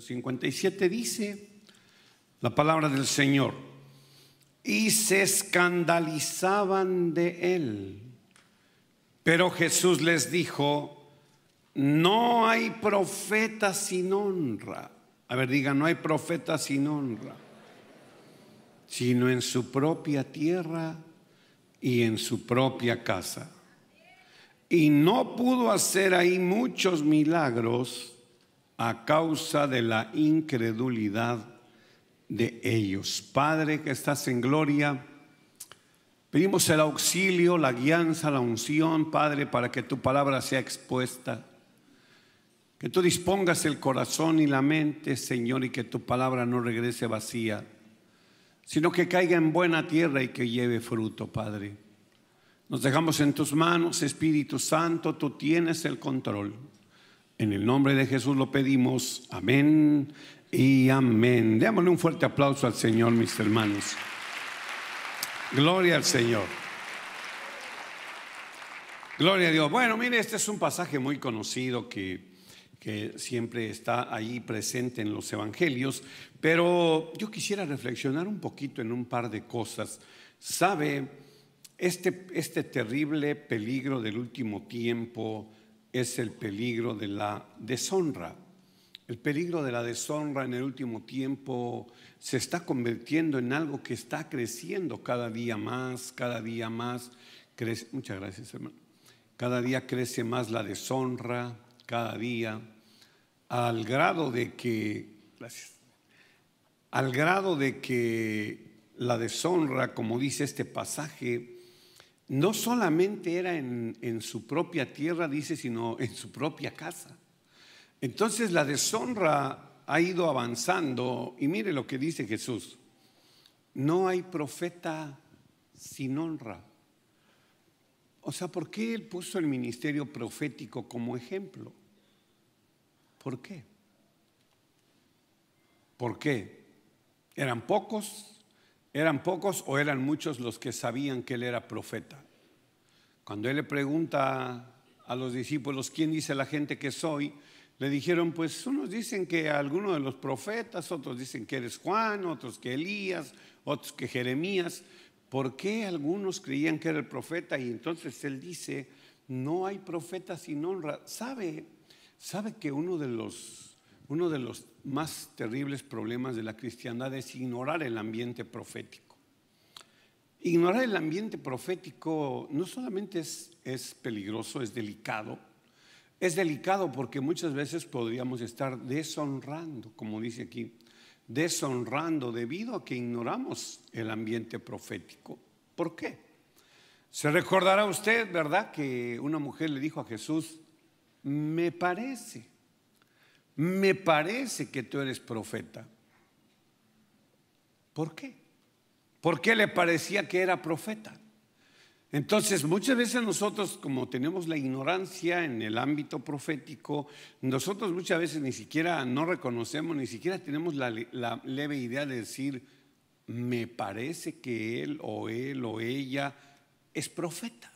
57 dice la palabra del Señor, y se escandalizaban de él. Pero Jesús les dijo, no hay profeta sin honra. A ver, diga: no hay profeta sin honra, sino en su propia tierra y en su propia casa. Y no pudo hacer ahí muchos milagros a causa de la incredulidad de ellos. Padre que estás en gloria, pedimos el auxilio, la guianza, la unción, Padre, para que tu palabra sea expuesta. Que tú dispongas el corazón y la mente, Señor, y que tu palabra no regrese vacía, sino que caiga en buena tierra y que lleve fruto, Padre. Nos dejamos en tus manos, Espíritu Santo, tú tienes el control. En el nombre de Jesús lo pedimos. Amén y amén. Démosle un fuerte aplauso al Señor, mis hermanos. Gloria al Señor. Gloria a Dios. Bueno, mire, este es un pasaje muy conocido que, que siempre está ahí presente en los evangelios, pero yo quisiera reflexionar un poquito en un par de cosas. ¿Sabe este, este terrible peligro del último tiempo? es el peligro de la deshonra. El peligro de la deshonra en el último tiempo se está convirtiendo en algo que está creciendo cada día más, cada día más. Crece, muchas gracias, hermano. Cada día crece más la deshonra, cada día, al grado de que, gracias, al grado de que la deshonra, como dice este pasaje, no solamente era en, su propia tierra, dice, sino en su propia casa. Entonces la deshonra ha ido avanzando y mire lo que dice Jesús. No hay profeta sin honra. O sea, ¿por qué él puso el ministerio profético como ejemplo? ¿Por qué? ¿Por qué? ¿Eran pocos? ¿Eran pocos o eran muchos los que sabían que él era profeta? Cuando él le pregunta a los discípulos, ¿quién dice la gente que soy? Le dijeron, pues unos dicen que alguno de los profetas, otros dicen que eres Juan, otros que Elías, otros que Jeremías. ¿Por qué algunos creían que era el profeta? Y entonces él dice, no hay profeta sin honra. ¿Sabe? ¿Sabe que uno de los, uno de los más terribles problemas de la cristiandad es ignorar el ambiente profético. Ignorar el ambiente profético no solamente es, peligroso, es delicado, es delicado porque muchas veces podríamos estar deshonrando, como dice aquí, deshonrando debido a que ignoramos el ambiente profético. ¿Por qué? Se recordará usted, ¿verdad?, que una mujer le dijo a Jesús, me parece me parece que tú eres profeta. ¿Por qué? ¿Por qué le parecía que era profeta? Entonces, muchas veces nosotros, como tenemos la ignorancia en el ámbito profético, nosotros muchas veces ni siquiera no reconocemos, ni siquiera tenemos la, la leve idea de decir, me parece que él o él o ella es profeta.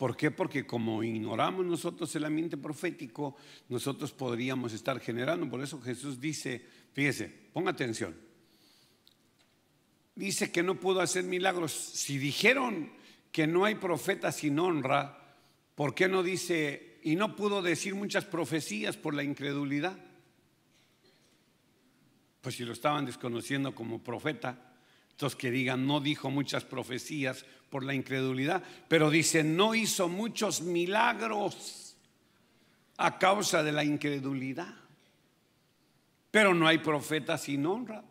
¿Por qué? Porque como ignoramos nosotros el ambiente profético, nosotros podríamos estar generando. Por eso Jesús dice, fíjese, ponga atención. Dice que no pudo hacer milagros. Si dijeron que no hay profeta sin honra, ¿por qué no dice, y no pudo decir muchas profecías por la incredulidad? Pues si lo estaban desconociendo como profeta que digan, no dijo muchas profecías por la incredulidad, pero dice, no hizo muchos milagros a causa de la incredulidad. Pero no hay profeta sin honra,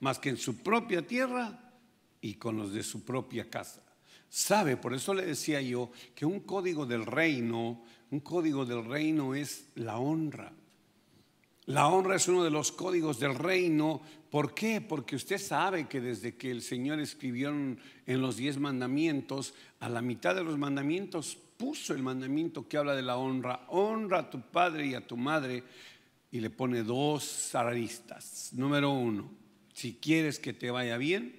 más que en su propia tierra y con los de su propia casa. ¿Sabe? Por eso le decía yo que un código del reino, un código del reino es la honra. La honra es uno de los códigos del reino. ¿Por qué? Porque usted sabe que desde que el Señor escribió en los diez mandamientos, a la mitad de los mandamientos puso el mandamiento que habla de la honra. Honra a tu padre y a tu madre y le pone dos aristas. Número uno, si quieres que te vaya bien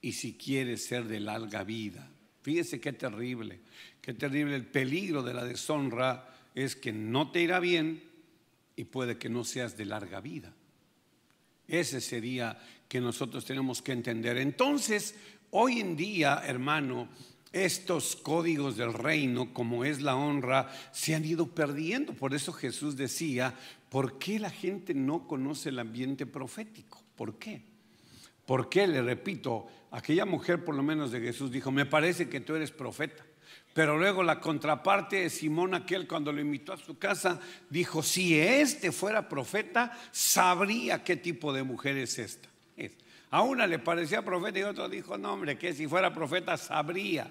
y si quieres ser de larga vida. Fíjese qué terrible, qué terrible el peligro de la deshonra es que no te irá bien y puede que no seas de larga vida. Ese sería que nosotros tenemos que entender. Entonces, hoy en día, hermano, estos códigos del reino, como es la honra, se han ido perdiendo. Por eso Jesús decía, ¿por qué la gente no conoce el ambiente profético? ¿Por qué? ¿Por qué? Le repito, aquella mujer por lo menos de Jesús dijo, me parece que tú eres profeta. Pero luego la contraparte de Simón aquel cuando lo invitó a su casa, dijo, si este fuera profeta, sabría qué tipo de mujer es esta. A una le parecía profeta y otro dijo, no hombre, que si fuera profeta sabría.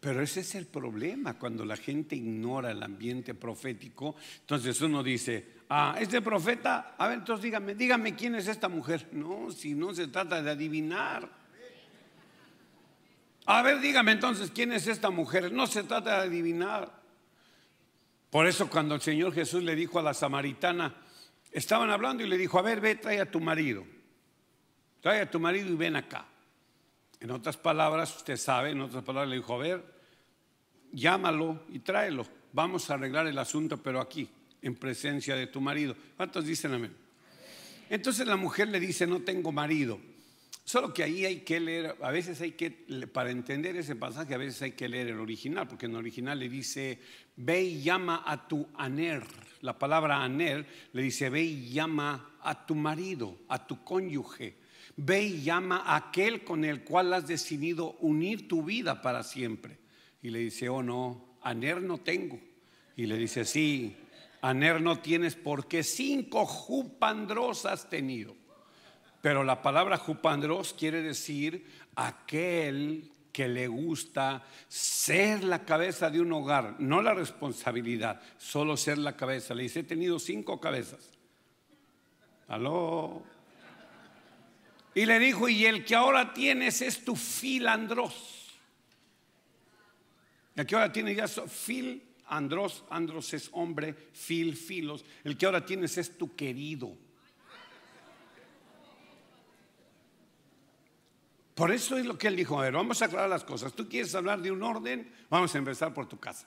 Pero ese es el problema, cuando la gente ignora el ambiente profético, entonces uno dice, ah, este profeta, a ver, entonces dígame, dígame quién es esta mujer. No, si no se trata de adivinar. A ver, dígame entonces, ¿quién es esta mujer? No se trata de adivinar. Por eso cuando el Señor Jesús le dijo a la samaritana, estaban hablando y le dijo, a ver, ve, trae a tu marido. Trae a tu marido y ven acá. En otras palabras, usted sabe, en otras palabras le dijo, a ver, llámalo y tráelo. Vamos a arreglar el asunto, pero aquí, en presencia de tu marido. ¿Cuántos dicen amén? Entonces la mujer le dice, no tengo marido. Solo que ahí hay que leer, a veces hay que, para entender ese pasaje, a veces hay que leer el original, porque en el original le dice, ve y llama a tu aner. La palabra aner le dice, ve y llama a tu marido, a tu cónyuge. Ve y llama a aquel con el cual has decidido unir tu vida para siempre. Y le dice, oh no, aner no tengo. Y le dice, sí, aner no tienes porque cinco jupandros has tenido pero la palabra jupandros quiere decir aquel que le gusta ser la cabeza de un hogar, no la responsabilidad, solo ser la cabeza. Le dice, he tenido cinco cabezas. Aló. Y le dijo, y el que ahora tienes es tu filandros. El que ahora tienes ya fil andros, andros es hombre, fil, filos. El que ahora tienes es tu querido. Por eso es lo que él dijo, a ver, vamos a aclarar las cosas. ¿Tú quieres hablar de un orden? Vamos a empezar por tu casa.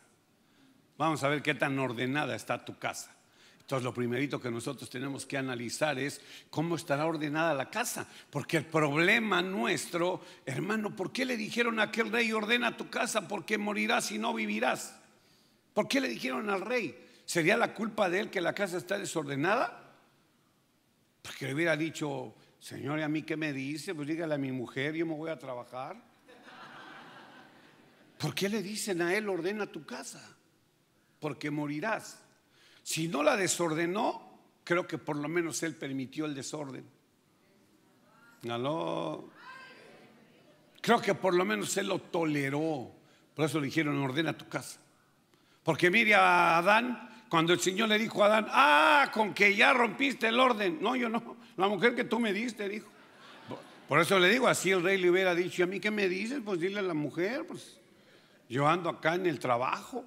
Vamos a ver qué tan ordenada está tu casa. Entonces lo primerito que nosotros tenemos que analizar es cómo estará ordenada la casa. Porque el problema nuestro, hermano, ¿por qué le dijeron a aquel rey ordena tu casa? Porque morirás y no vivirás. ¿Por qué le dijeron al rey? ¿Sería la culpa de él que la casa está desordenada? Porque le hubiera dicho, Señor, ¿y a mí qué me dice? Pues dígale a mi mujer, yo me voy a trabajar. ¿Por qué le dicen a él, ordena tu casa? Porque morirás. Si no la desordenó, creo que por lo menos él permitió el desorden. ¿Aló? Creo que por lo menos él lo toleró. Por eso le dijeron, ordena tu casa. Porque mire a Adán, cuando el Señor le dijo a Adán, ah, con que ya rompiste el orden. No, yo no. La mujer que tú me diste, dijo. Por eso le digo, así el rey le hubiera dicho, ¿y a mí qué me dices? Pues dile a la mujer, pues yo ando acá en el trabajo.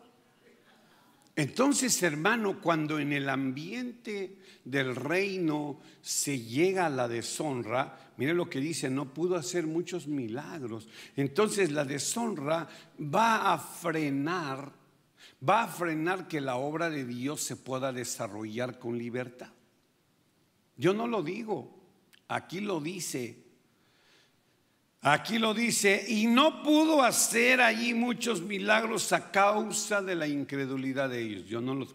Entonces, hermano, cuando en el ambiente del reino se llega a la deshonra, mire lo que dice, no pudo hacer muchos milagros. Entonces la deshonra va a frenar, va a frenar que la obra de Dios se pueda desarrollar con libertad. Yo no lo digo, aquí lo dice. Aquí lo dice, y no pudo hacer allí muchos milagros a causa de la incredulidad de ellos. Yo no lo,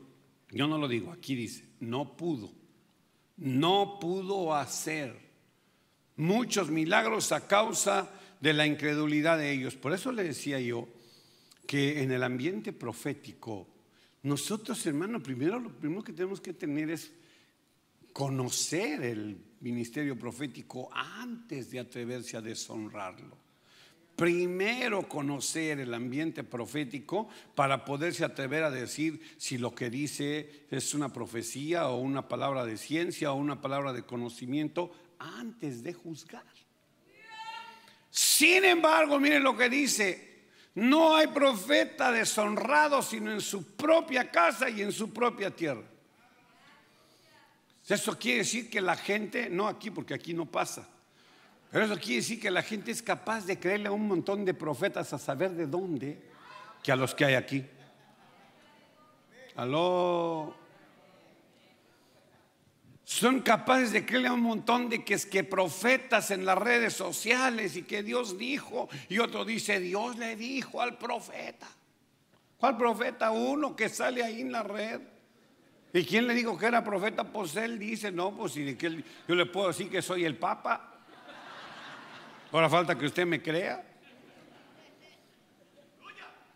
yo no lo digo, aquí dice, no pudo, no pudo hacer muchos milagros a causa de la incredulidad de ellos. Por eso le decía yo que en el ambiente profético, nosotros hermanos primero lo primero que tenemos que tener es conocer el ministerio profético antes de atreverse a deshonrarlo. Primero conocer el ambiente profético para poderse atrever a decir si lo que dice es una profecía o una palabra de ciencia o una palabra de conocimiento antes de juzgar. Sin embargo, miren lo que dice, no hay profeta deshonrado sino en su propia casa y en su propia tierra. Eso quiere decir que la gente, no aquí porque aquí no pasa, pero eso quiere decir que la gente es capaz de creerle a un montón de profetas a saber de dónde que a los que hay aquí. Aló. Son capaces de creerle a un montón de que es que profetas en las redes sociales y que Dios dijo, y otro dice, Dios le dijo al profeta. ¿Cuál profeta? Uno que sale ahí en la red. ¿Y quién le dijo que era profeta? Pues él dice, no, pues yo le puedo decir que soy el Papa. Ahora falta que usted me crea.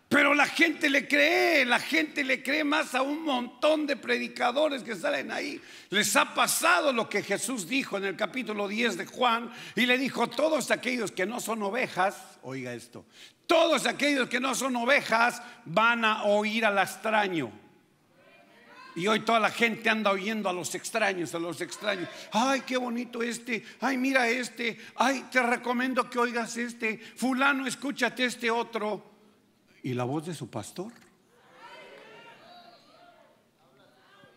Pero la gente le cree, la gente le cree más a un montón de predicadores que salen ahí. Les ha pasado lo que Jesús dijo en el capítulo 10 de Juan y le dijo, todos aquellos que no son ovejas, oiga esto, todos aquellos que no son ovejas van a oír al extraño. Y hoy toda la gente anda oyendo a los extraños, a los extraños. Ay, qué bonito este. Ay, mira este. Ay, te recomiendo que oigas este. Fulano, escúchate este otro. Y la voz de su pastor.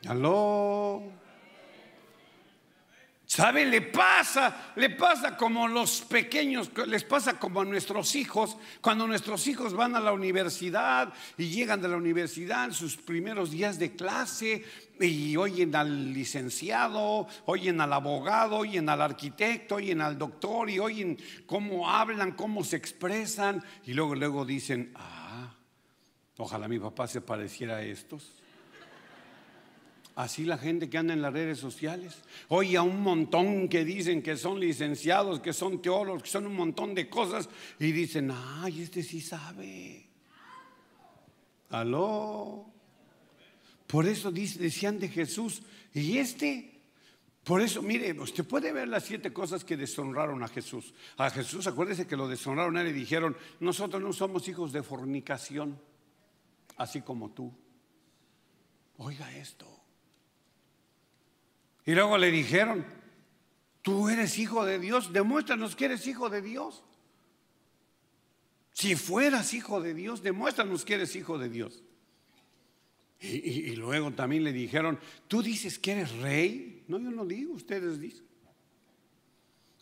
Aló. ¿Sabe? Le pasa, le pasa como los pequeños, les pasa como a nuestros hijos, cuando nuestros hijos van a la universidad y llegan de la universidad en sus primeros días de clase y oyen al licenciado, oyen al abogado, oyen al arquitecto, oyen al doctor y oyen cómo hablan, cómo se expresan y luego, luego dicen, ah, ojalá mi papá se pareciera a estos. Así la gente que anda en las redes sociales. Oye, a un montón que dicen que son licenciados, que son teólogos, que son un montón de cosas. Y dicen, ay, este sí sabe. Aló. Por eso decían de Jesús, ¿y este? Por eso, mire, usted puede ver las siete cosas que deshonraron a Jesús. A Jesús, acuérdese que lo deshonraron a él y dijeron, nosotros no somos hijos de fornicación, así como tú. Oiga esto. Y luego le dijeron, tú eres hijo de Dios, demuéstranos que eres hijo de Dios. Si fueras hijo de Dios, demuéstranos que eres hijo de Dios. Y, luego también le dijeron, tú dices que eres rey. No, yo no digo, ustedes dicen.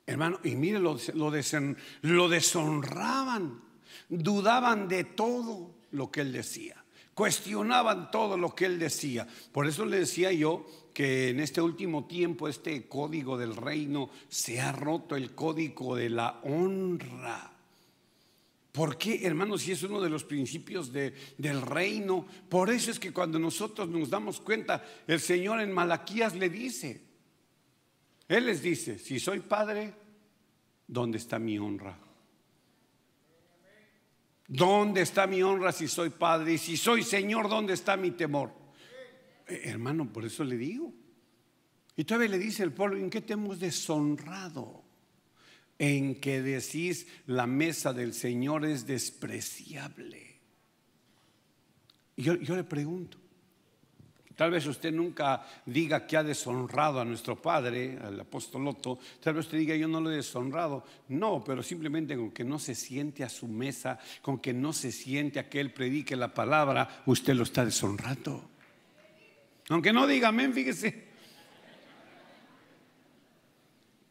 Hermano, y mire, lo deshonraban, dudaban de todo lo que él decía, cuestionaban todo lo que él decía. Por eso le decía yo que en este último tiempo este código del reino se ha roto, el código de la honra. ¿Por qué, hermanos? Si es uno de los principios del reino. Por eso es que cuando nosotros nos damos cuenta, el Señor en Malaquías le dice, Él les dice, si soy padre, ¿dónde está mi honra? ¿Dónde está mi honra si soy padre? Y si soy Señor, ¿dónde está mi temor? Eh, hermano, por eso le digo. Y todavía le dice el pueblo, ¿en qué te hemos deshonrado? En que decís, la mesa del Señor es despreciable. yo, le pregunto, Tal vez usted nunca diga que ha deshonrado a nuestro padre, al apóstol Otto. Tal vez usted diga, yo no lo he deshonrado. No, pero simplemente con que no se siente a su mesa, con que no se siente a que él predique la palabra, usted lo está deshonrando. Aunque no diga amén, fíjese.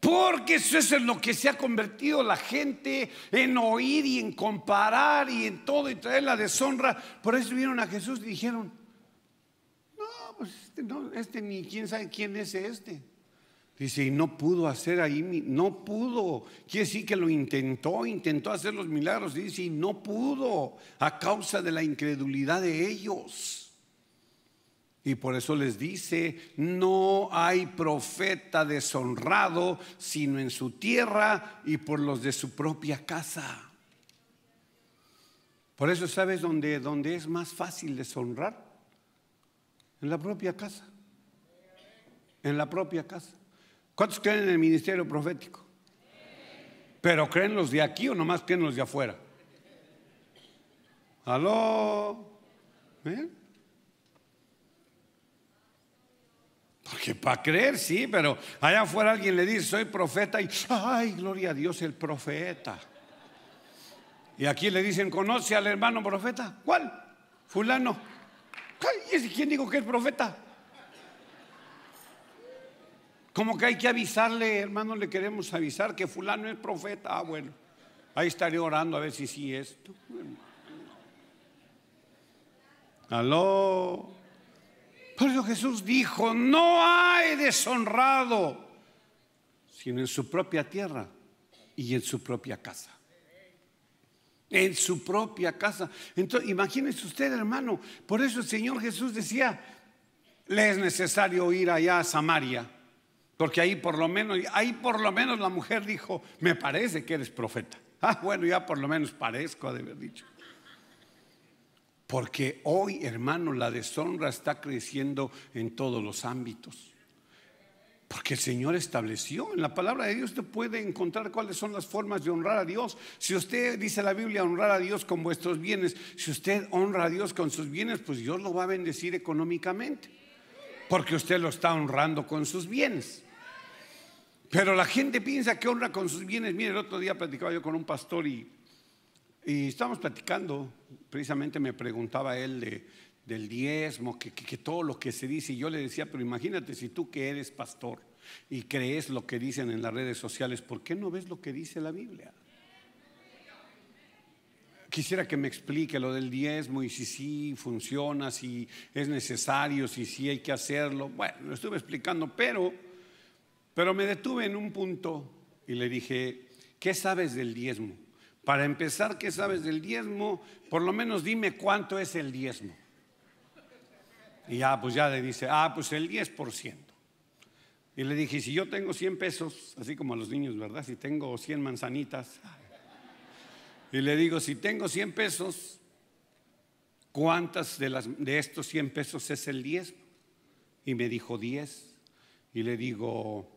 Porque eso es en lo que se ha convertido la gente en oír y en comparar y en todo y traer la deshonra. Por eso vieron a Jesús y dijeron, no, pues este, este ni quién sabe quién es este. Dice, y no pudo hacer ahí, no pudo. Quiere decir que lo intentó, intentó hacer los milagros. Dice, y no pudo a causa de la incredulidad de ellos. Y por eso les dice, no hay profeta deshonrado sino en su tierra y por los de su propia casa. Por eso sabes dónde, dónde es más fácil deshonrar. En la propia casa. En la propia casa. ¿Cuántos creen en el ministerio profético? Pero creen los de aquí o nomás creen los de afuera. Aló. ¿Ven? ¿Eh? que para creer sí, pero allá afuera alguien le dice, soy profeta y, ay, gloria a Dios, el profeta. Y aquí le dicen, ¿conoce al hermano profeta? ¿Cuál? Fulano. Ay, ¿Quién dijo que es profeta? Como que hay que avisarle, hermano, le queremos avisar que fulano es profeta. Ah, bueno, ahí estaré orando a ver si sí es. Aló. Por eso Jesús dijo, no hay deshonrado, sino en su propia tierra y en su propia casa. En su propia casa. Entonces, imagínense usted, hermano, por eso el Señor Jesús decía, le es necesario ir allá a Samaria, porque ahí por lo menos, ahí por lo menos la mujer dijo, me parece que eres profeta. Ah, bueno, ya por lo menos parezco de haber dicho. Porque hoy, hermano, la deshonra está creciendo en todos los ámbitos. Porque el Señor estableció, en la palabra de Dios usted puede encontrar cuáles son las formas de honrar a Dios. Si usted dice la Biblia honrar a Dios con vuestros bienes, si usted honra a Dios con sus bienes, pues Dios lo va a bendecir económicamente. Porque usted lo está honrando con sus bienes. Pero la gente piensa que honra con sus bienes. Mire, el otro día platicaba yo con un pastor y y estábamos platicando, precisamente me preguntaba él del diezmo, que, todo lo que se dice, y yo le decía, pero imagínate si tú que eres pastor y crees lo que dicen en las redes sociales, ¿por qué no ves lo que dice la Biblia? Quisiera que me explique lo del diezmo y si sí funciona, si es necesario, si sí hay que hacerlo. Bueno, lo estuve explicando, pero, pero me detuve en un punto y le dije, ¿qué sabes del diezmo? Para empezar, ¿qué sabes del diezmo? Por lo menos dime cuánto es el diezmo. Y ya, pues ya le dice, ah, pues el 10%. Y le dije, si yo tengo 100 pesos, así como a los niños, ¿verdad? Si tengo 100 manzanitas. Y le digo, si tengo 100 pesos, ¿cuántas de, las, de estos 100 pesos es el diezmo? Y me dijo 10. Y le digo,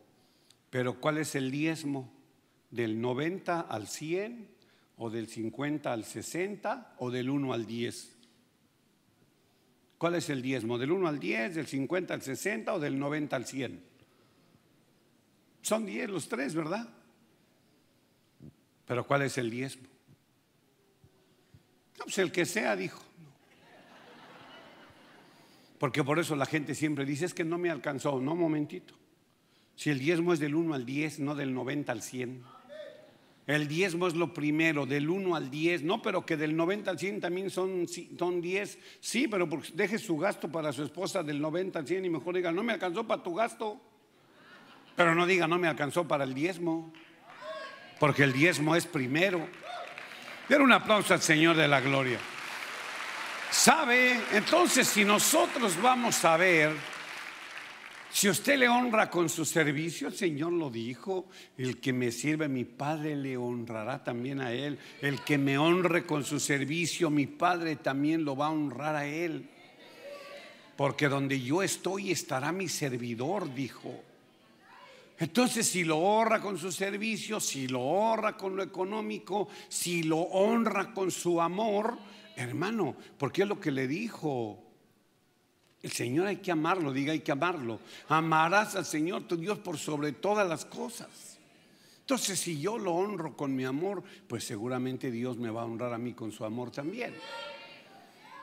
pero ¿cuál es el diezmo? ¿Del 90 al 100? o del 50 al 60 o del 1 al 10. ¿Cuál es el diezmo? ¿Del 1 al 10, del 50 al 60 o del 90 al 100? Son 10 los tres, ¿verdad? Pero ¿cuál es el diezmo? No, pues el que sea, dijo. Porque por eso la gente siempre dice, es que no me alcanzó. No, momentito. Si el diezmo es del 1 al 10, no del 90 al 100. El diezmo es lo primero, del 1 al 10. No, pero que del 90 al 100 también son, diez. 10. Sí, pero deje su gasto para su esposa del 90 al 100 y mejor diga, no me alcanzó para tu gasto. Pero no diga, no me alcanzó para el diezmo. Porque el diezmo es primero. Dieron un aplauso al Señor de la Gloria. ¿Sabe? Entonces, si nosotros vamos a ver si usted le honra con su servicio, el Señor lo dijo, el que me sirve, mi Padre le honrará también a Él. El que me honre con su servicio, mi Padre también lo va a honrar a Él. Porque donde yo estoy estará mi servidor, dijo. Entonces, si lo honra con su servicio, si lo honra con lo económico, si lo honra con su amor, hermano, porque es lo que le dijo el Señor hay que amarlo, diga hay que amarlo. Amarás al Señor tu Dios por sobre todas las cosas. Entonces, si yo lo honro con mi amor, pues seguramente Dios me va a honrar a mí con su amor también.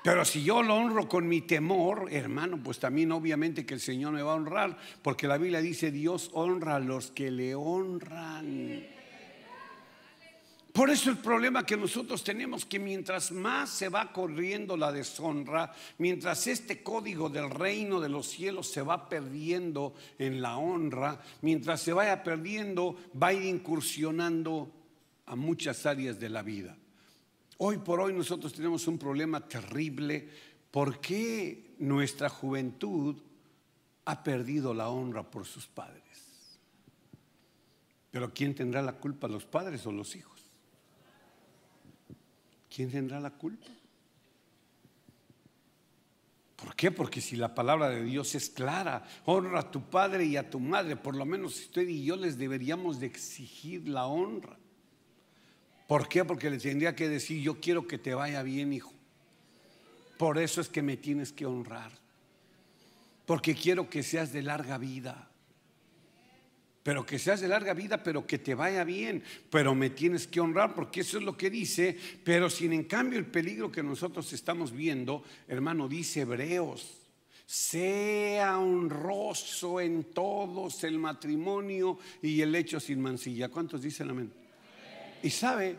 Pero si yo lo honro con mi temor, hermano, pues también obviamente que el Señor me va a honrar, porque la Biblia dice, Dios honra a los que le honran. Por eso el problema que nosotros tenemos, que mientras más se va corriendo la deshonra, mientras este código del reino de los cielos se va perdiendo en la honra, mientras se vaya perdiendo, va a ir incursionando a muchas áreas de la vida. Hoy por hoy nosotros tenemos un problema terrible. ¿Por qué nuestra juventud ha perdido la honra por sus padres? Pero ¿quién tendrá la culpa, los padres o los hijos? ¿quién tendrá la culpa? ¿Por qué? Porque si la palabra de Dios es clara, honra a tu padre y a tu madre, por lo menos usted y yo les deberíamos de exigir la honra. ¿Por qué? Porque le tendría que decir, yo quiero que te vaya bien, hijo. Por eso es que me tienes que honrar. Porque quiero que seas de larga vida pero que seas de larga vida, pero que te vaya bien, pero me tienes que honrar, porque eso es lo que dice, pero sin en cambio el peligro que nosotros estamos viendo, hermano, dice Hebreos, sea honroso en todos el matrimonio y el hecho sin mancilla. ¿Cuántos dicen amén? Y sabe,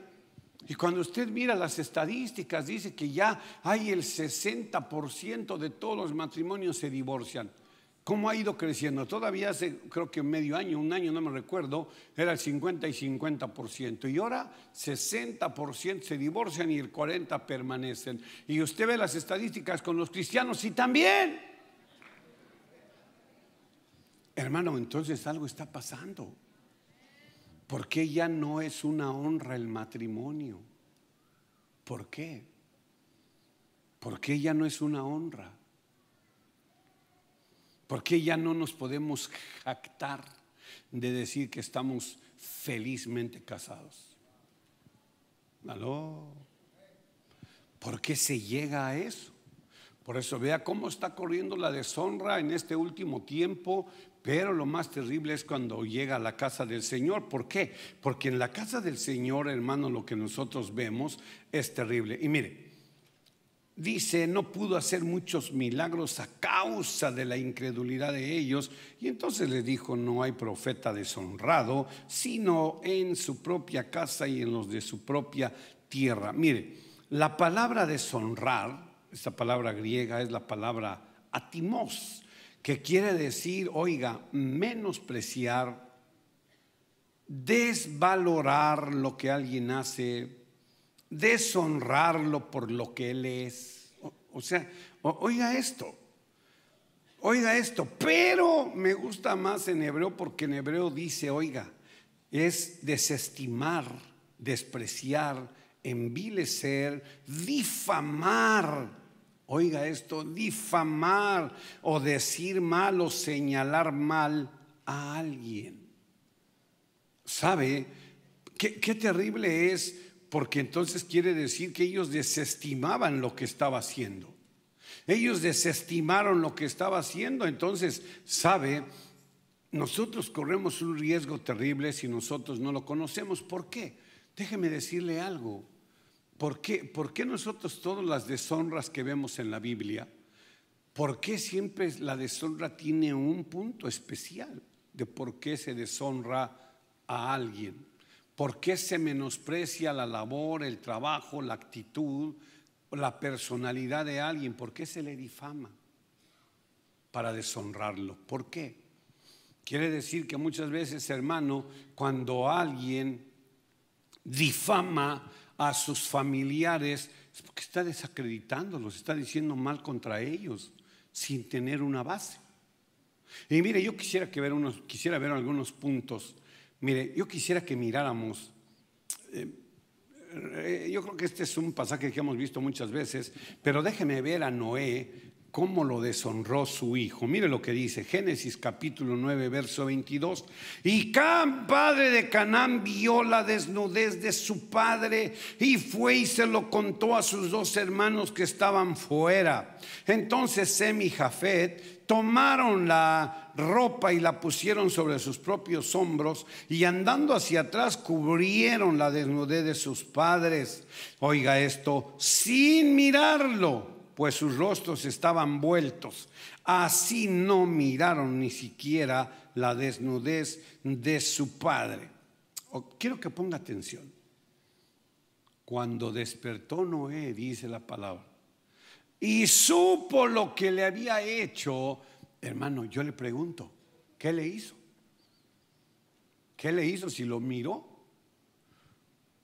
y cuando usted mira las estadísticas, dice que ya hay el 60% de todos los matrimonios se divorcian cómo ha ido creciendo. Todavía hace creo que medio año, un año, no me recuerdo, era el 50 y 50%. Y ahora 60% se divorcian y el 40% permanecen. Y usted ve las estadísticas con los cristianos y también. Hermano, entonces algo está pasando. ¿Por qué ya no es una honra el matrimonio? ¿Por qué? ¿Por qué ya no es una honra? ¿Por qué ya no nos podemos jactar de decir que estamos felizmente casados? ¿Aló? ¿Por qué se llega a eso? Por eso vea cómo está corriendo la deshonra en este último tiempo, pero lo más terrible es cuando llega a la casa del Señor. ¿Por qué? Porque en la casa del Señor, hermano, lo que nosotros vemos es terrible. Y mire, dice, no pudo hacer muchos milagros a causa de la incredulidad de ellos. Y entonces le dijo, no hay profeta deshonrado, sino en su propia casa y en los de su propia tierra. Mire, la palabra deshonrar, esta palabra griega es la palabra atimos, que quiere decir, oiga, menospreciar, desvalorar lo que alguien hace, deshonrarlo por lo que Él es. O, sea, oiga esto, oiga esto, pero me gusta más en hebreo porque en hebreo dice, oiga, es desestimar, despreciar, envilecer, difamar. Oiga esto, difamar o decir mal o señalar mal a alguien. ¿Sabe qué terrible es? porque entonces quiere decir que ellos desestimaban lo que estaba haciendo. Ellos desestimaron lo que estaba haciendo, entonces, ¿sabe? Nosotros corremos un riesgo terrible si nosotros no lo conocemos. ¿Por qué? Déjeme decirle algo. ¿Por qué, nosotros todas las deshonras que vemos en la Biblia, por qué siempre la deshonra tiene un punto especial de por qué se deshonra a alguien? ¿Por qué se menosprecia la labor, el trabajo, la actitud, la personalidad de alguien? ¿Por qué se le difama? Para deshonrarlo. ¿Por qué? Quiere decir que muchas veces, hermano, cuando alguien difama a sus familiares, es porque está desacreditándolos, está diciendo mal contra ellos, sin tener una base. Y mire, yo quisiera, que ver quisiera ver algunos puntos Mire, yo quisiera que miráramos, eh, eh, yo creo que este es un pasaje que hemos visto muchas veces, pero déjeme ver a Noé cómo lo deshonró su hijo. Mire lo que dice Génesis capítulo 9, verso 22. Y Cam, padre de Canaán, vio la desnudez de su padre y fue y se lo contó a sus dos hermanos que estaban fuera. Entonces Sem y Jafet tomaron la ropa y la pusieron sobre sus propios hombros y andando hacia atrás cubrieron la desnudez de sus padres. Oiga esto, sin mirarlo, pues sus rostros estaban vueltos. Así no miraron ni siquiera la desnudez de su padre. Oh, quiero que ponga atención. Cuando despertó Noé, dice la palabra, y supo lo que le había hecho, hermano, yo le pregunto, ¿qué le hizo? ¿Qué le hizo si lo miró?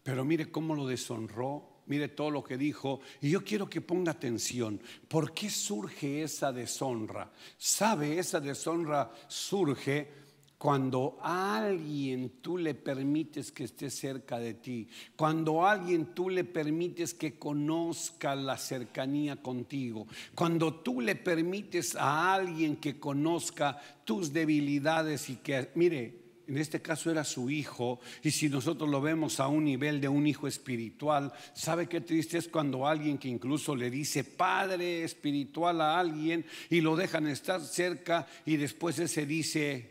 Pero mire cómo lo deshonró, mire todo lo que dijo. Y yo quiero que ponga atención, ¿por qué surge esa deshonra? ¿Sabe? Esa deshonra surge cuando a alguien tú le permites que esté cerca de ti, cuando a alguien tú le permites que conozca la cercanía contigo, cuando tú le permites a alguien que conozca tus debilidades y que, mire, en este caso era su hijo, y si nosotros lo vemos a un nivel de un hijo espiritual, ¿sabe qué triste es cuando alguien que incluso le dice padre espiritual a alguien y lo dejan estar cerca y después ese dice,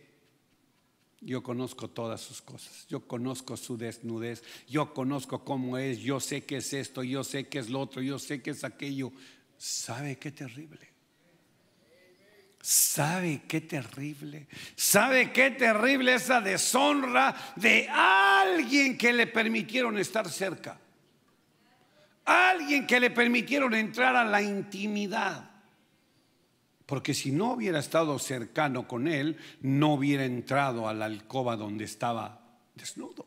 yo conozco todas sus cosas, yo conozco su desnudez, yo conozco cómo es, yo sé que es esto, yo sé que es lo otro, yo sé que es aquello. ¿Sabe qué terrible? ¿Sabe qué terrible? ¿Sabe qué terrible esa deshonra de alguien que le permitieron estar cerca? Alguien que le permitieron entrar a la intimidad porque si no hubiera estado cercano con él, no hubiera entrado a la alcoba donde estaba desnudo.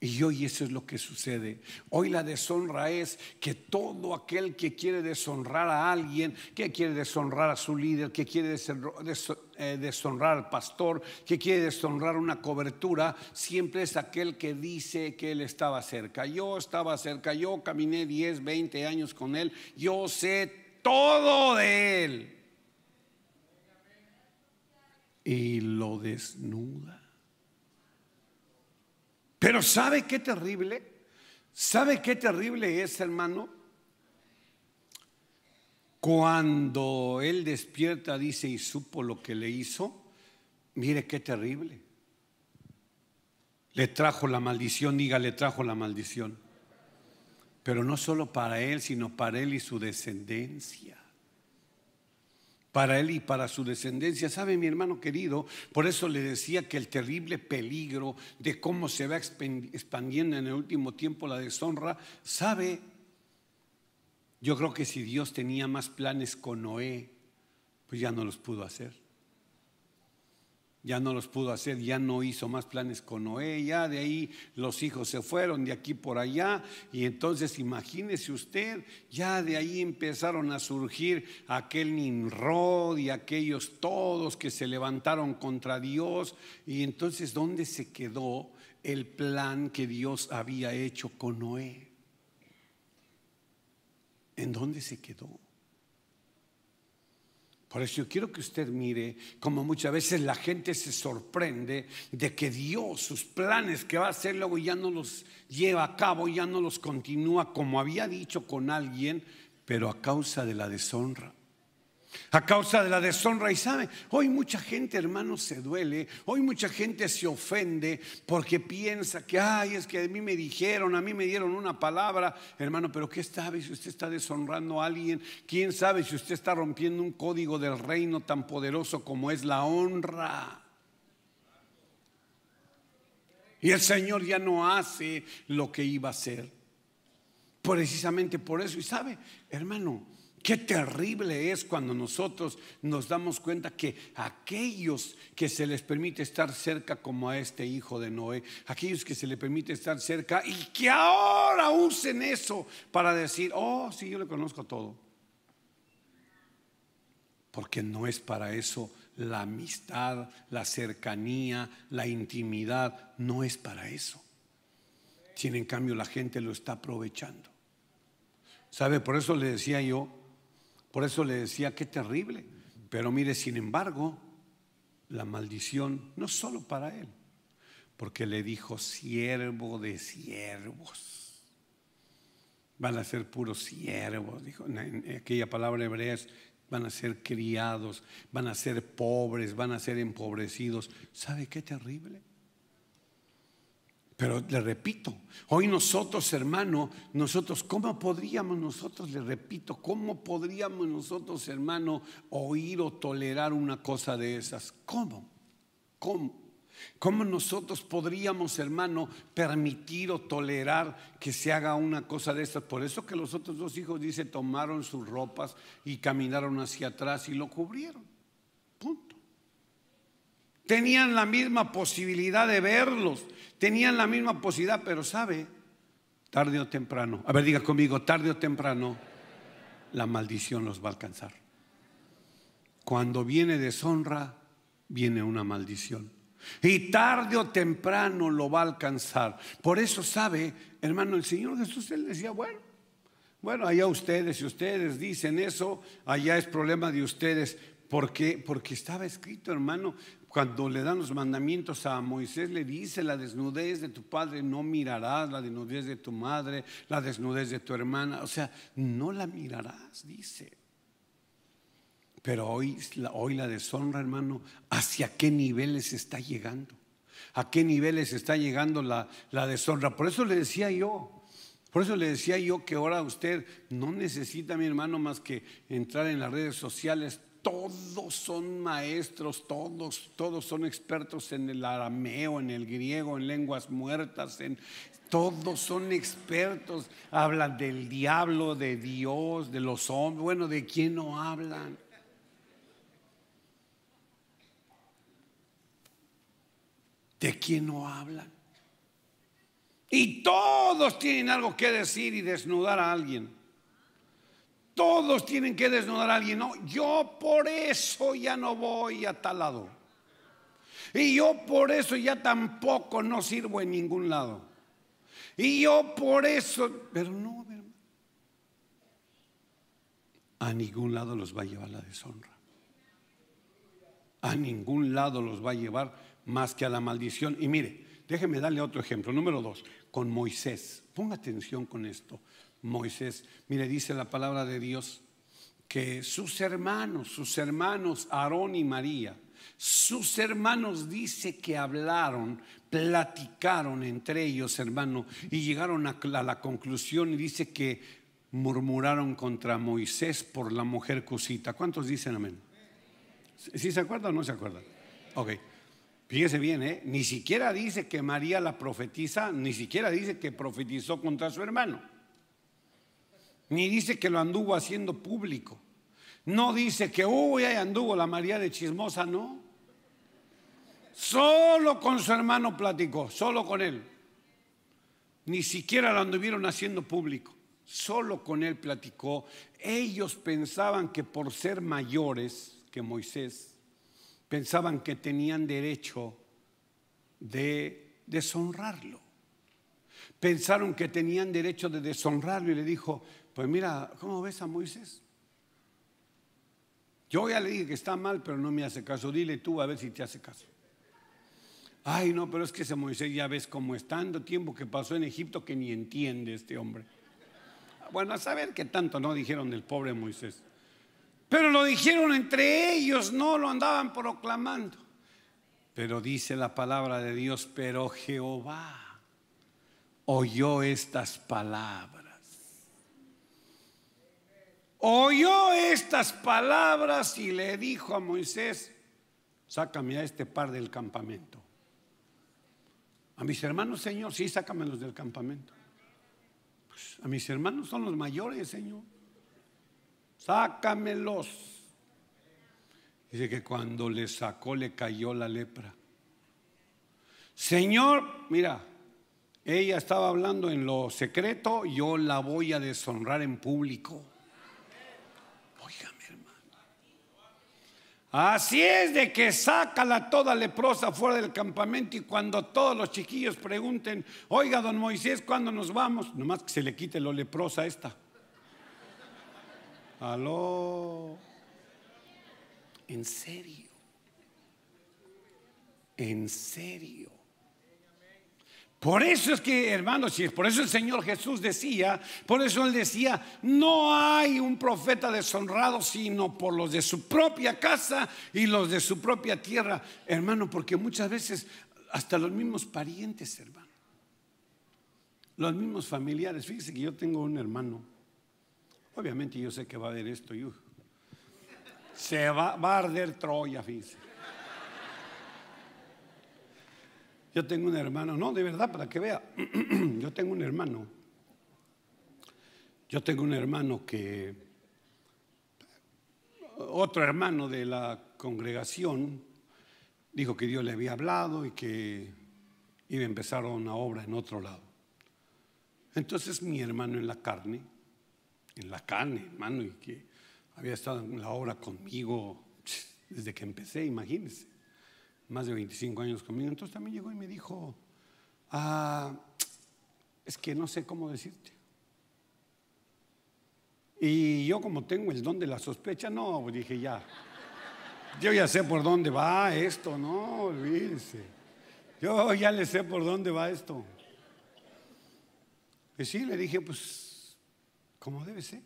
Y hoy eso es lo que sucede. Hoy la deshonra es que todo aquel que quiere deshonrar a alguien, que quiere deshonrar a su líder, que quiere eh, deshonrar al pastor, que quiere deshonrar una cobertura, siempre es aquel que dice que él estaba cerca. Yo estaba cerca, yo caminé 10, 20 años con él, yo sé todo de él. Y lo desnuda. Pero ¿sabe qué terrible? ¿Sabe qué terrible es, hermano? Cuando él despierta, dice, y supo lo que le hizo, mire qué terrible. Le trajo la maldición, diga, le trajo la maldición pero no solo para él, sino para él y su descendencia. Para él y para su descendencia. ¿Sabe mi hermano querido? Por eso le decía que el terrible peligro de cómo se va expandiendo en el último tiempo la deshonra, ¿sabe? Yo creo que si Dios tenía más planes con Noé, pues ya no los pudo hacer ya no los pudo hacer, ya no hizo más planes con Noé, ya de ahí los hijos se fueron de aquí por allá, y entonces imagínese usted, ya de ahí empezaron a surgir aquel Nimrod y aquellos todos que se levantaron contra Dios, y entonces ¿dónde se quedó el plan que Dios había hecho con Noé? ¿En dónde se quedó? Por eso yo quiero que usted mire cómo muchas veces la gente se sorprende de que Dios, sus planes que va a hacer luego ya no los lleva a cabo, ya no los continúa como había dicho con alguien, pero a causa de la deshonra a causa de la deshonra. Y sabe, hoy mucha gente, hermano, se duele, hoy mucha gente se ofende porque piensa que, ay, es que a mí me dijeron, a mí me dieron una palabra, hermano, pero ¿qué sabe si usted está deshonrando a alguien? ¿Quién sabe si usted está rompiendo un código del reino tan poderoso como es la honra? Y el Señor ya no hace lo que iba a hacer. Precisamente por eso. Y sabe, hermano, Qué terrible es cuando nosotros nos damos cuenta que aquellos que se les permite estar cerca como a este hijo de Noé, aquellos que se les permite estar cerca y que ahora usen eso para decir, oh, sí, yo le conozco todo. Porque no es para eso la amistad, la cercanía, la intimidad, no es para eso. si en cambio la gente lo está aprovechando. ¿Sabe? Por eso le decía yo, por eso le decía, qué terrible. Pero mire, sin embargo, la maldición no solo para él, porque le dijo, siervo de siervos. Van a ser puros siervos, dijo. En aquella palabra hebrea van a ser criados, van a ser pobres, van a ser empobrecidos. ¿Sabe qué terrible? Pero le repito, hoy nosotros, hermano, nosotros, ¿cómo podríamos nosotros, le repito, cómo podríamos nosotros, hermano, oír o tolerar una cosa de esas? ¿Cómo? ¿Cómo? ¿Cómo nosotros podríamos, hermano, permitir o tolerar que se haga una cosa de estas? Por eso que los otros dos hijos, dice, tomaron sus ropas y caminaron hacia atrás y lo cubrieron. Punto. Tenían la misma posibilidad de verlos, Tenían la misma posibilidad, pero sabe, tarde o temprano, a ver, diga conmigo, tarde o temprano, la maldición los va a alcanzar. Cuando viene deshonra, viene una maldición. Y tarde o temprano lo va a alcanzar. Por eso sabe, hermano, el Señor Jesús, él decía, bueno, bueno, allá ustedes, si ustedes dicen eso, allá es problema de ustedes. ¿Por qué? Porque estaba escrito, hermano, cuando le dan los mandamientos a Moisés, le dice, la desnudez de tu padre no mirarás, la desnudez de tu madre, la desnudez de tu hermana, o sea, no la mirarás, dice. Pero hoy, hoy la deshonra, hermano, ¿hacia qué niveles está llegando? ¿A qué niveles está llegando la, la deshonra? Por eso le decía yo, por eso le decía yo que ahora usted no necesita, mi hermano, más que entrar en las redes sociales todos son maestros, todos, todos son expertos en el arameo, en el griego, en lenguas muertas, en todos son expertos, hablan del diablo, de Dios, de los hombres, bueno, de quién no hablan. ¿De quién no hablan? Y todos tienen algo que decir y desnudar a alguien. Todos tienen que desnudar a alguien. No, yo por eso ya no voy a tal lado. Y yo por eso ya tampoco no sirvo en ningún lado. Y yo por eso, pero no, a ningún lado los va a llevar la deshonra. A ningún lado los va a llevar más que a la maldición. Y mire, déjeme darle otro ejemplo. Número dos, con Moisés. Ponga atención con esto. Moisés. Mire, dice la palabra de Dios que sus hermanos, sus hermanos Aarón y María, sus hermanos dice que hablaron, platicaron entre ellos, hermano, y llegaron a la, conclusión y dice que murmuraron contra Moisés por la mujer cusita. ¿Cuántos dicen amén? ¿Sí se acuerdan o no se acuerdan? Ok. Fíjese bien, ¿eh? ni siquiera dice que María la profetiza, ni siquiera dice que profetizó contra su hermano ni dice que lo anduvo haciendo público. No dice que, uy, ahí anduvo la María de chismosa, no. Solo con su hermano platicó, solo con él. Ni siquiera lo anduvieron haciendo público, solo con él platicó. Ellos pensaban que por ser mayores que Moisés, pensaban que tenían derecho de deshonrarlo. Pensaron que tenían derecho de deshonrarlo y le dijo, pues mira, ¿cómo ves a Moisés? Yo ya le dije que está mal, pero no me hace caso. Dile tú a ver si te hace caso. Ay, no, pero es que ese Moisés ya ves cómo es tanto tiempo que pasó en Egipto que ni entiende este hombre. Bueno, a saber que tanto no dijeron del pobre Moisés. Pero lo dijeron entre ellos, no lo andaban proclamando. Pero dice la palabra de Dios, pero Jehová oyó estas palabras oyó estas palabras y le dijo a Moisés, sácame a este par del campamento. A mis hermanos, Señor, sí, sácamelos del campamento. Pues, a mis hermanos son los mayores, Señor. Sácamelos. Dice que cuando le sacó le cayó la lepra. Señor, mira, ella estaba hablando en lo secreto, yo la voy a deshonrar en público. Así es de que saca la toda leprosa fuera del campamento y cuando todos los chiquillos pregunten, oiga, don Moisés, ¿cuándo nos vamos? Nomás que se le quite lo leprosa a esta. Aló. En serio. En serio. Por eso es que, hermanos, por eso el Señor Jesús decía, por eso Él decía, no hay un profeta deshonrado sino por los de su propia casa y los de su propia tierra, hermano, porque muchas veces hasta los mismos parientes, hermano, los mismos familiares. Fíjese que yo tengo un hermano, obviamente yo sé que va a ver esto, y se va, va a arder Troya, fíjese. Yo tengo un hermano, no, de verdad, para que vea, yo tengo un hermano, yo tengo un hermano que, otro hermano de la congregación, dijo que Dios le había hablado y que iba a empezar una obra en otro lado. Entonces mi hermano en la carne, en la carne, hermano, y que había estado en la obra conmigo desde que empecé, imagínense más de 25 años conmigo, entonces también llegó y me dijo, ah, es que no sé cómo decirte. Y yo como tengo el don de la sospecha, no, dije ya, yo ya sé por dónde va esto, no, olvídese. Yo ya le sé por dónde va esto. Y sí, le dije, pues, ¿cómo debe ser?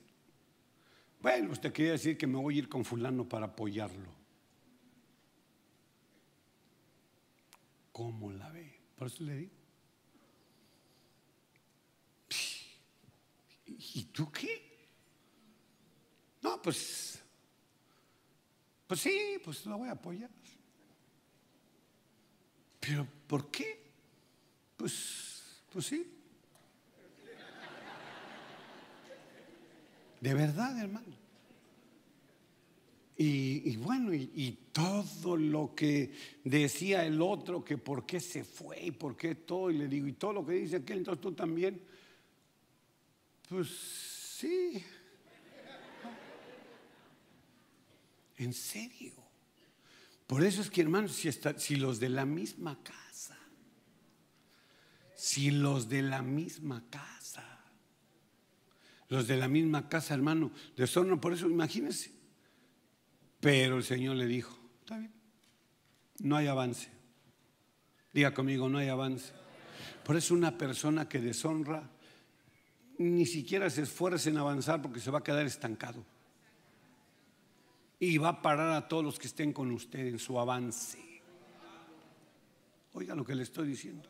Bueno, usted quería decir que me voy a ir con fulano para apoyarlo. cómo la ve. Por eso le digo. ¿Y tú qué? No, pues, pues sí, pues la voy a apoyar. Pero ¿por qué? Pues, pues sí. De verdad, hermano. Y, bueno, y, todo lo que decía el otro, que por qué se fue y por qué todo, y le digo, y todo lo que dice aquel, entonces tú también, pues sí. En serio. Por eso es que, hermanos, si, los de la misma casa, si los de la misma casa, los de la misma casa, hermano, de no, por eso imagínense pero el Señor le dijo, está bien, no hay avance. Diga conmigo, no hay avance. Por eso una persona que deshonra ni siquiera se esfuerza en avanzar porque se va a quedar estancado. Y va a parar a todos los que estén con usted en su avance. Oiga lo que le estoy diciendo.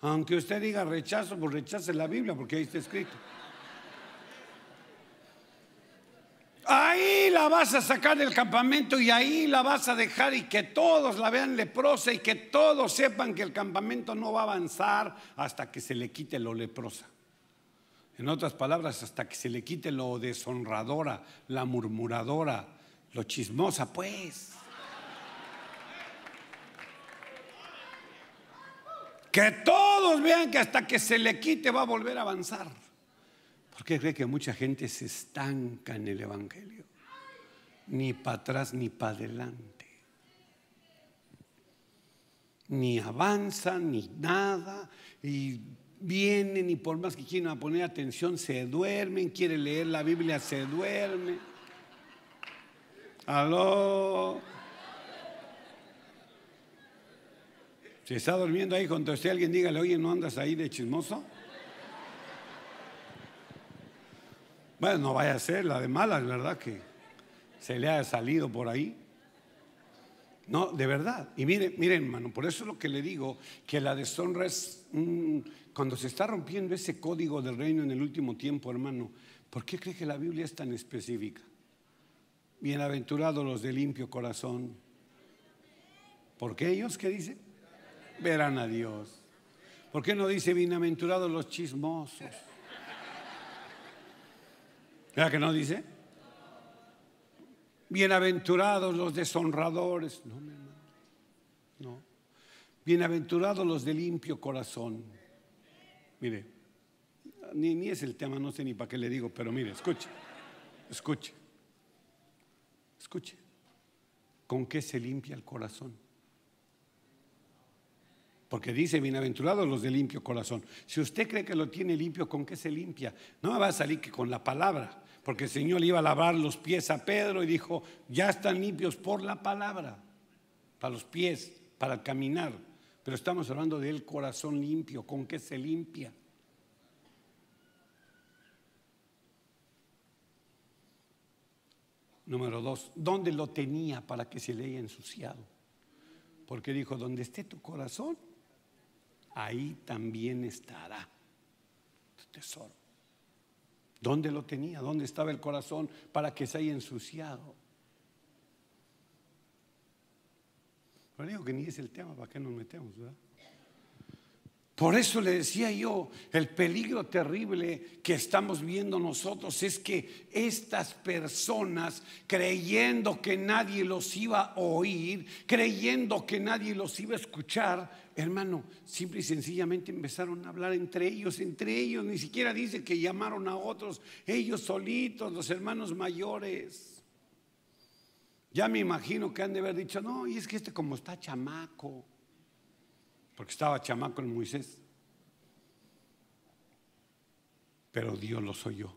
Aunque usted diga rechazo, pues rechace la Biblia porque ahí está escrito. Ahí la vas a sacar del campamento y ahí la vas a dejar y que todos la vean leprosa y que todos sepan que el campamento no va a avanzar hasta que se le quite lo leprosa. En otras palabras, hasta que se le quite lo deshonradora, la murmuradora, lo chismosa, pues. Que todos vean que hasta que se le quite va a volver a avanzar. ¿Por qué cree que mucha gente se estanca en el Evangelio? Ni para atrás ni para adelante. Ni avanza, ni nada. Y vienen y por más que quieran poner atención, se duermen. Quiere leer la Biblia, se duerme. Aló. Se está durmiendo ahí, contra usted? alguien dígale, oye, ¿no andas ahí de chismoso? Bueno, no vaya a ser la de malas, ¿verdad? Que se le ha salido por ahí. No, de verdad. Y miren, miren, hermano, por eso es lo que le digo, que la deshonra es cuando se está rompiendo ese código del reino en el último tiempo, hermano. ¿Por qué cree que la Biblia es tan específica? Bienaventurados los de limpio corazón. Porque ellos, ¿qué dice? Verán a Dios. ¿Por qué no dice bienaventurados los chismosos? ¿Verdad que no dice? Bienaventurados los deshonradores. No, me hermano. No. Bienaventurados los de limpio corazón. Mire, ni, ni es el tema, no sé ni para qué le digo, pero mire, escuche, escuche, escuche. ¿Con qué se limpia el corazón? porque dice, bienaventurados los de limpio corazón. Si usted cree que lo tiene limpio, ¿con qué se limpia? No me va a salir que con la palabra, porque el Señor iba a lavar los pies a Pedro y dijo, ya están limpios por la palabra, para los pies, para caminar. Pero estamos hablando del corazón limpio, ¿con qué se limpia? Número dos, ¿dónde lo tenía para que se le haya ensuciado? Porque dijo, dónde esté tu corazón, ahí también estará tu tesoro. ¿Dónde lo tenía? ¿Dónde estaba el corazón para que se haya ensuciado? pero digo que ni es el tema, ¿para qué nos metemos? ¿verdad? Por eso le decía yo, el peligro terrible que estamos viendo nosotros es que estas personas, creyendo que nadie los iba a oír, creyendo que nadie los iba a escuchar, hermano, simple y sencillamente empezaron a hablar entre ellos, entre ellos, ni siquiera dice que llamaron a otros, ellos solitos, los hermanos mayores. Ya me imagino que han de haber dicho, no, y es que este como está chamaco porque estaba chamaco en Moisés. Pero Dios los oyó.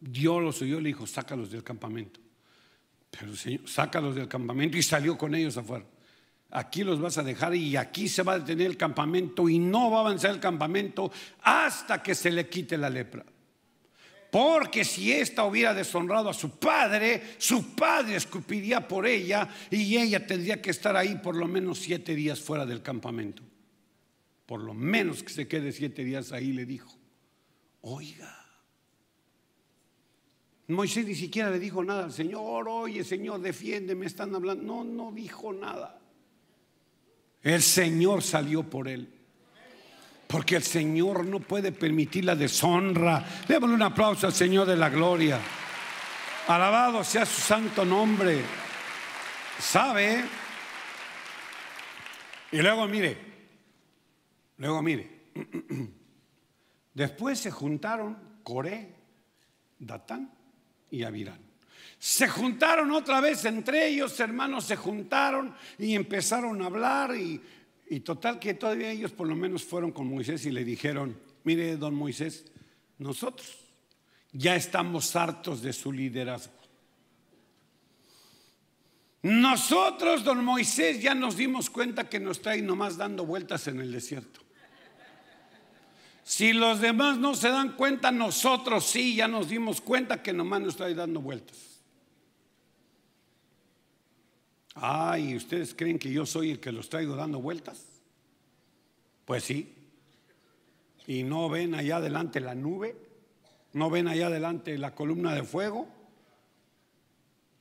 Dios los oyó y le dijo, sácalos del campamento. Pero Señor, sácalos del campamento y salió con ellos afuera. Aquí los vas a dejar y aquí se va a detener el campamento y no va a avanzar el campamento hasta que se le quite la lepra porque si ésta hubiera deshonrado a su padre, su padre escupiría por ella y ella tendría que estar ahí por lo menos siete días fuera del campamento. Por lo menos que se quede siete días ahí, le dijo. Oiga, Moisés ni siquiera le dijo nada al Señor, oye Señor, defiéndeme, están hablando. No, no dijo nada. El Señor salió por él. Porque el Señor no puede permitir la deshonra. Démosle un aplauso al Señor de la gloria. Alabado sea su santo nombre. ¿Sabe? Y luego mire, luego mire. Después se juntaron Coré, Datán y Avirán. Se juntaron otra vez entre ellos, hermanos, se juntaron y empezaron a hablar y, y total que todavía ellos por lo menos fueron con Moisés y le dijeron, mire, don Moisés, nosotros ya estamos hartos de su liderazgo. Nosotros, don Moisés, ya nos dimos cuenta que nos trae nomás dando vueltas en el desierto. Si los demás no se dan cuenta, nosotros sí, ya nos dimos cuenta que nomás nos trae dando vueltas. Ay, ¿ustedes creen que yo soy el que los traigo dando vueltas? Pues sí. ¿Y no ven allá adelante la nube? ¿No ven allá adelante la columna de fuego?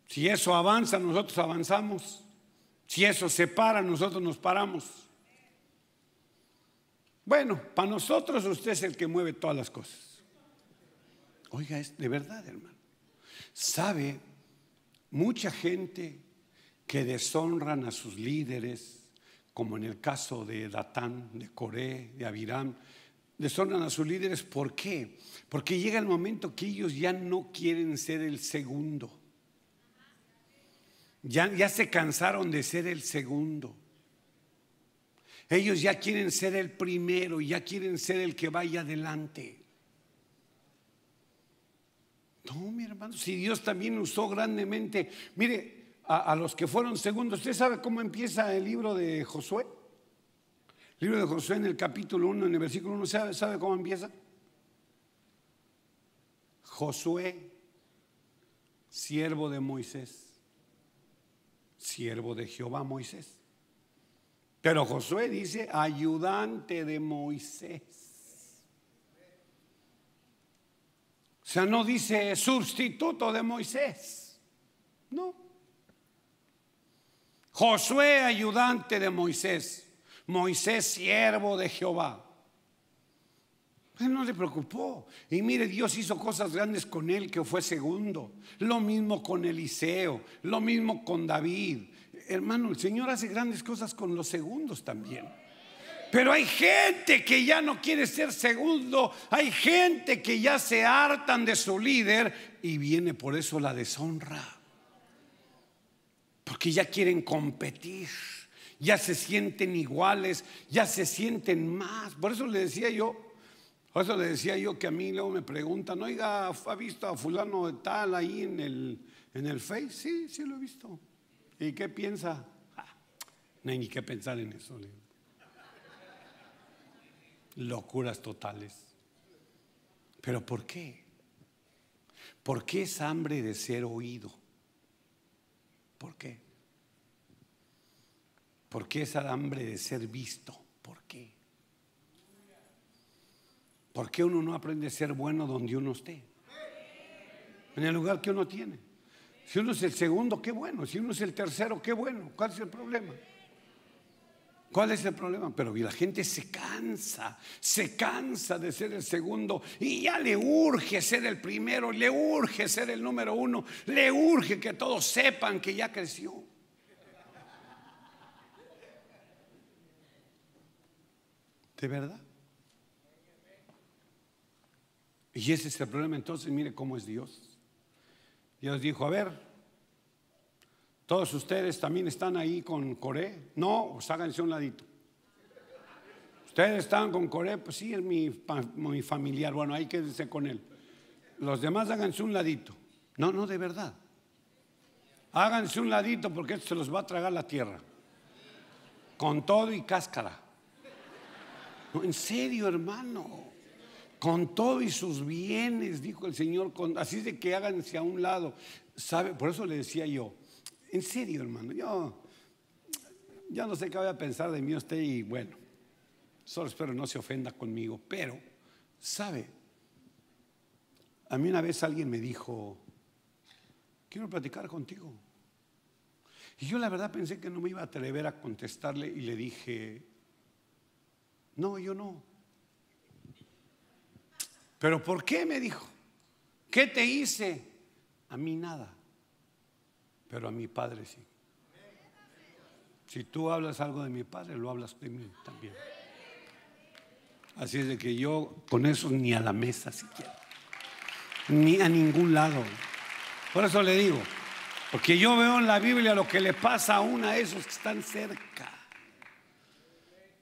Si eso avanza, nosotros avanzamos. Si eso se para, nosotros nos paramos. Bueno, para nosotros usted es el que mueve todas las cosas. Oiga, es de verdad, hermano. Sabe, mucha gente que deshonran a sus líderes, como en el caso de Datán, de Coré, de Abiram, deshonran a sus líderes. ¿Por qué? Porque llega el momento que ellos ya no quieren ser el segundo. Ya, ya se cansaron de ser el segundo. Ellos ya quieren ser el primero, ya quieren ser el que vaya adelante. No, mi hermano, si Dios también usó grandemente. Mire, a, los que fueron segundos. ¿Usted sabe cómo empieza el libro de Josué? El libro de Josué en el capítulo 1, en el versículo 1, ¿sabe, sabe cómo empieza? Josué, siervo de Moisés, siervo de Jehová Moisés. Pero Josué dice, ayudante de Moisés. O sea, no dice sustituto de Moisés. No. Josué, ayudante de Moisés. Moisés, siervo de Jehová. Él no le preocupó. Y mire, Dios hizo cosas grandes con él, que fue segundo. Lo mismo con Eliseo, lo mismo con David. Hermano, el Señor hace grandes cosas con los segundos también. Pero hay gente que ya no quiere ser segundo, hay gente que ya se hartan de su líder y viene por eso la deshonra porque ya quieren competir, ya se sienten iguales, ya se sienten más. Por eso le decía yo, por eso le decía yo que a mí luego me preguntan, oiga, ¿ha visto a fulano de tal ahí en el, en Face? Sí, sí lo he visto. ¿Y qué piensa? no ah, hay ni qué pensar en eso. Locuras totales. ¿Pero por qué? ¿Por qué es hambre de ser oído? ¿Por qué? ¿Por qué esa hambre de ser visto? ¿Por qué? ¿Por qué uno no aprende a ser bueno donde uno esté? En el lugar que uno tiene. Si uno es el segundo, qué bueno. Si uno es el tercero, qué bueno. ¿Cuál es el problema? ¿Cuál es el problema? Pero la gente se cansa, se cansa de ser el segundo y ya le urge ser el primero, le urge ser el número uno, le urge que todos sepan que ya creció. ¿De verdad? Y ese es el problema. Entonces, mire cómo es Dios. Dios dijo, a ver, todos ustedes también están ahí con Coré. No, pues háganse un ladito. Ustedes están con Coré, pues sí, es mi, familiar. Bueno, ahí quédense con él. Los demás háganse un ladito. No, no, de verdad. Háganse un ladito porque esto se los va a tragar la tierra. Con todo y cáscara. en serio, hermano. Con todo y sus bienes, dijo el Señor. así de que háganse a un lado. Por eso le decía yo en serio, hermano, yo, ya no sé qué voy a pensar de mí usted y bueno, solo espero no se ofenda conmigo, pero, ¿sabe? A mí una vez alguien me dijo, quiero platicar contigo. Y yo la verdad pensé que no me iba a atrever a contestarle y le dije, no, yo no. Pero ¿por qué? me dijo. ¿Qué te hice? A mí nada pero a mi padre sí. Si tú hablas algo de mi padre, lo hablas de mí también. Así es de que yo con eso ni a la mesa siquiera, ni a ningún lado. Por eso le digo, porque yo veo en la Biblia lo que le pasa a uno a esos que están cerca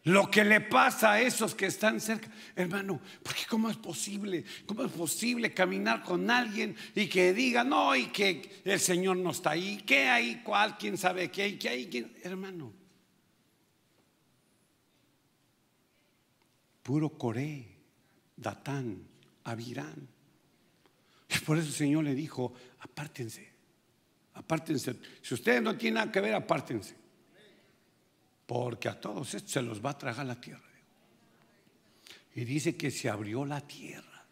lo que le pasa a esos que están cerca. Hermano, porque ¿cómo es posible? ¿Cómo es posible caminar con alguien y que diga, no, y que el Señor no está ahí? ¿Qué hay? ¿Cuál? ¿Quién sabe qué hay? ¿Qué hay? Hermano, puro Coré, Datán, Avirán. Y por eso el Señor le dijo, apártense, apártense. Si ustedes no tienen nada que ver, apártense porque a todos estos se los va a tragar la tierra. Y dice que se abrió la tierra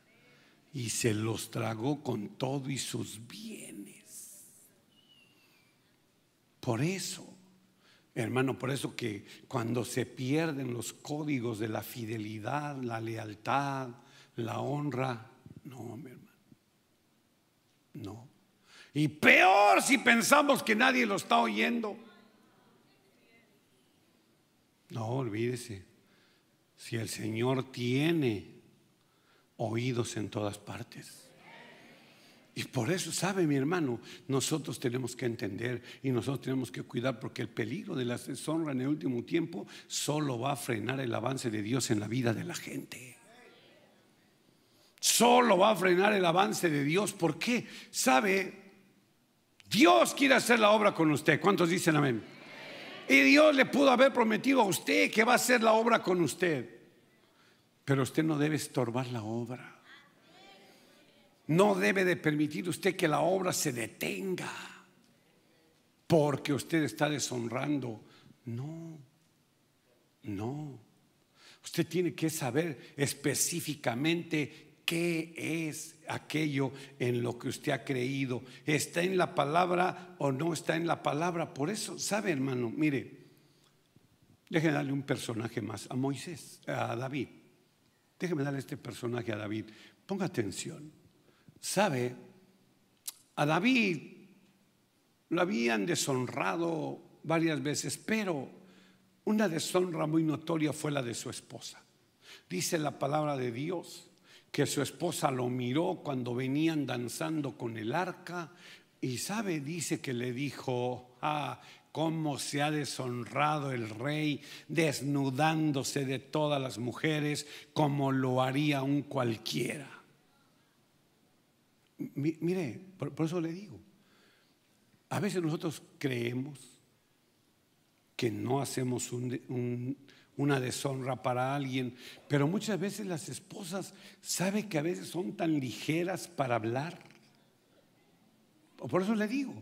y se los tragó con todo y sus bienes. Por eso, hermano, por eso que cuando se pierden los códigos de la fidelidad, la lealtad, la honra, no, mi hermano, no. Y peor si pensamos que nadie lo está oyendo. No, olvídese. Si el Señor tiene oídos en todas partes. Y por eso, sabe mi hermano, nosotros tenemos que entender y nosotros tenemos que cuidar porque el peligro de la deshonra en el último tiempo solo va a frenar el avance de Dios en la vida de la gente. Solo va a frenar el avance de Dios. ¿Por qué? Sabe, Dios quiere hacer la obra con usted. ¿Cuántos dicen amén? Y Dios le pudo haber prometido a usted que va a hacer la obra con usted. Pero usted no debe estorbar la obra. No debe de permitir usted que la obra se detenga porque usted está deshonrando. No, no. Usted tiene que saber específicamente qué es aquello en lo que usted ha creído. ¿Está en la palabra o no está en la palabra? Por eso, ¿sabe hermano? Mire, déjeme darle un personaje más, a Moisés, a David. déjeme darle este personaje a David. Ponga atención. ¿Sabe? A David lo habían deshonrado varias veces, pero una deshonra muy notoria fue la de su esposa. Dice la palabra de Dios que su esposa lo miró cuando venían danzando con el arca y sabe, dice que le dijo, ah, cómo se ha deshonrado el rey desnudándose de todas las mujeres como lo haría un cualquiera. mire, por, eso le digo, a veces nosotros creemos que no hacemos un, una deshonra para alguien, pero muchas veces las esposas, ¿sabe que a veces son tan ligeras para hablar? Por eso le digo,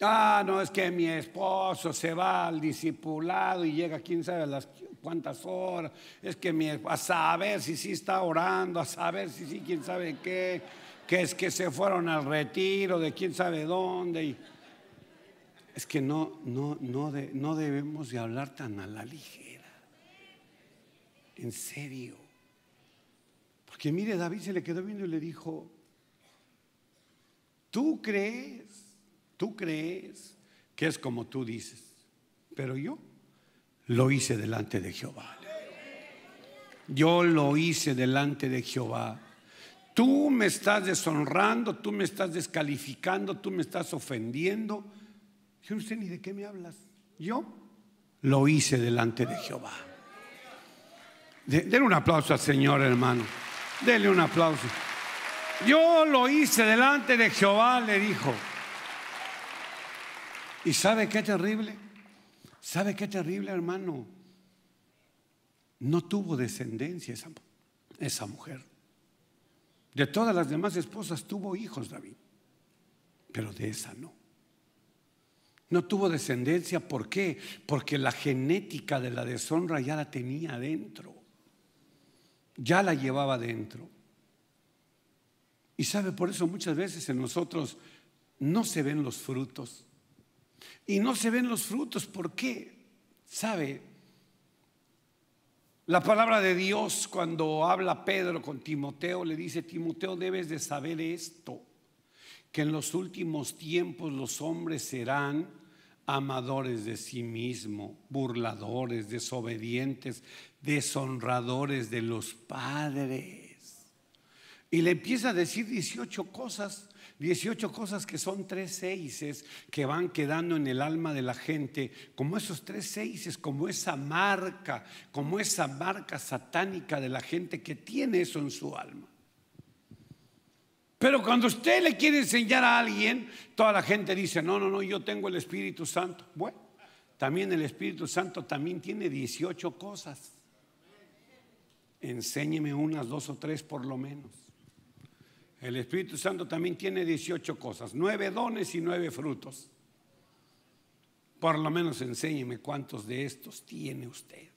ah, no, es que mi esposo se va al discipulado y llega quién sabe a las cuántas horas, es que mi, a saber si sí está orando, a saber si sí quién sabe qué, que es que se fueron al retiro de quién sabe dónde. Y, es que no, no, debemos de hablar tan a la ligera. En serio. Porque mire, David se le quedó viendo y le dijo, tú crees, tú crees que es como tú dices, pero yo lo hice delante de Jehová. Yo lo hice delante de Jehová. Tú me estás deshonrando, tú me estás descalificando, tú me estás ofendiendo yo no ni de qué me hablas. Yo lo hice delante de Jehová. denle un aplauso al Señor, hermano. Denle un aplauso. Yo lo hice delante de Jehová, le dijo. ¿Y sabe qué terrible? ¿Sabe qué terrible, hermano? No tuvo descendencia esa mujer. De todas las demás esposas tuvo hijos, David, pero de esa no. No tuvo descendencia, ¿por qué? Porque la genética de la deshonra ya la tenía adentro. Ya la llevaba dentro. Y sabe, por eso muchas veces en nosotros no se ven los frutos. Y no se ven los frutos, ¿por qué? ¿Sabe? La palabra de Dios cuando habla Pedro con Timoteo le dice, Timoteo debes de saber esto, que en los últimos tiempos los hombres serán amadores de sí mismo, burladores, desobedientes, deshonradores de los padres. Y le empieza a decir 18 cosas, 18 cosas que son tres seises que van quedando en el alma de la gente, como esos tres seises, como esa marca, como esa marca satánica de la gente que tiene eso en su alma. Pero cuando usted le quiere enseñar a alguien, toda la gente dice, no, no, no, yo tengo el Espíritu Santo. Bueno, también el Espíritu Santo también tiene 18 cosas. Enséñeme unas, dos o tres por lo menos. El Espíritu Santo también tiene 18 cosas, nueve dones y nueve frutos. Por lo menos enséñeme cuántos de estos tiene usted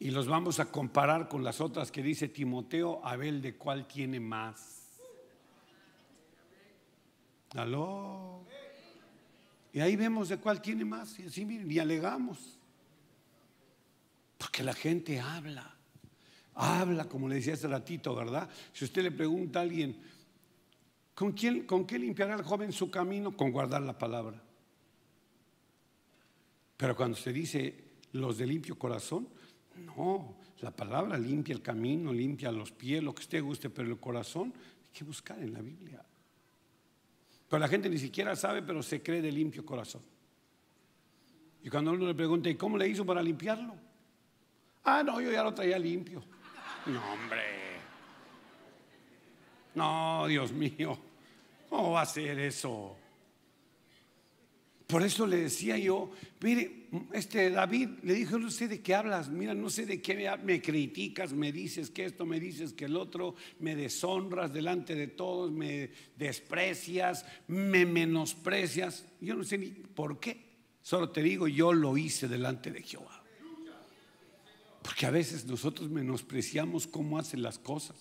y los vamos a comparar con las otras que dice Timoteo, Abel de cuál tiene más. Y ahí vemos de cuál tiene más. Y así miren, y alegamos. Porque la gente habla. Habla, como le decía hace ratito, ¿verdad? Si usted le pregunta a alguien, ¿con, quién, ¿con qué limpiará el joven su camino? Con guardar la palabra. Pero cuando se dice los de limpio corazón, no, la palabra limpia el camino, limpia los pies, lo que usted guste, pero el corazón hay que buscar en la Biblia. Pero la gente ni siquiera sabe, pero se cree de limpio corazón. Y cuando uno le pregunta, ¿y cómo le hizo para limpiarlo? Ah, no, yo ya lo traía limpio. No, hombre. No, Dios mío. ¿Cómo va a ser eso? Por eso le decía yo, mire, este David, le dije, no sé de qué hablas, mira, no sé de qué me, criticas, me dices que esto, me dices que el otro, me deshonras delante de todos, me desprecias, me menosprecias. Yo no sé ni por qué, solo te digo, yo lo hice delante de Jehová. Porque a veces nosotros menospreciamos cómo hacen las cosas.